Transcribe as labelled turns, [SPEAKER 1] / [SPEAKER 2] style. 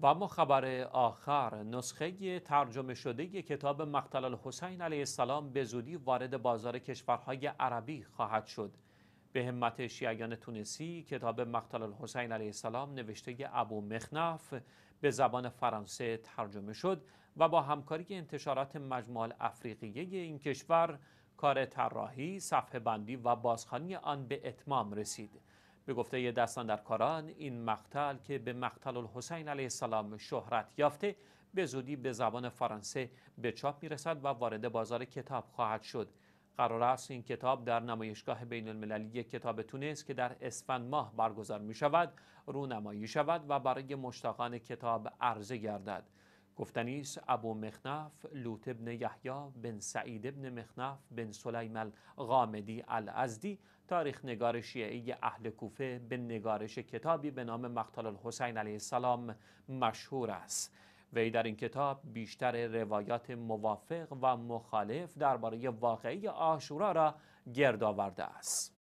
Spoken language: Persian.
[SPEAKER 1] و اما خبر آخر نسخه ترجمه شده کتاب مقتل الحسین علیه السلام به زودی وارد بازار کشورهای عربی خواهد شد به همت شیعیان تونسی کتاب مقتل الحسین علیه السلام نوشته ابو مخنف به زبان فرانسه ترجمه شد و با همکاری انتشارات مجموعه افریقیه این کشور کار طراحی، صفحه بندی و بازخانی آن به اتمام رسید. به گفته کاران این مقتل که به مقتل الحسین علیه السلام شهرت یافته به زودی به زبان فرانسه به چاپ میرسد و وارد بازار کتاب خواهد شد قرار است این کتاب در نمایشگاه بین المللی کتاب تونس که در اسفند ماه برگزار می شود رونمایی شود و برای مشتاقان کتاب عرضه گردد گفتنی ابو مخنف لوط ابن یحیی بن سعید ابن مخنف بن سلیم الغامدی الازدی تاریخ نگار اهل کوفه به نگارش کتابی به نام مقتل الحسین علیه السلام مشهور است وی در این کتاب بیشتر روایات موافق و مخالف درباره واقعی آشورا را گرد آورده است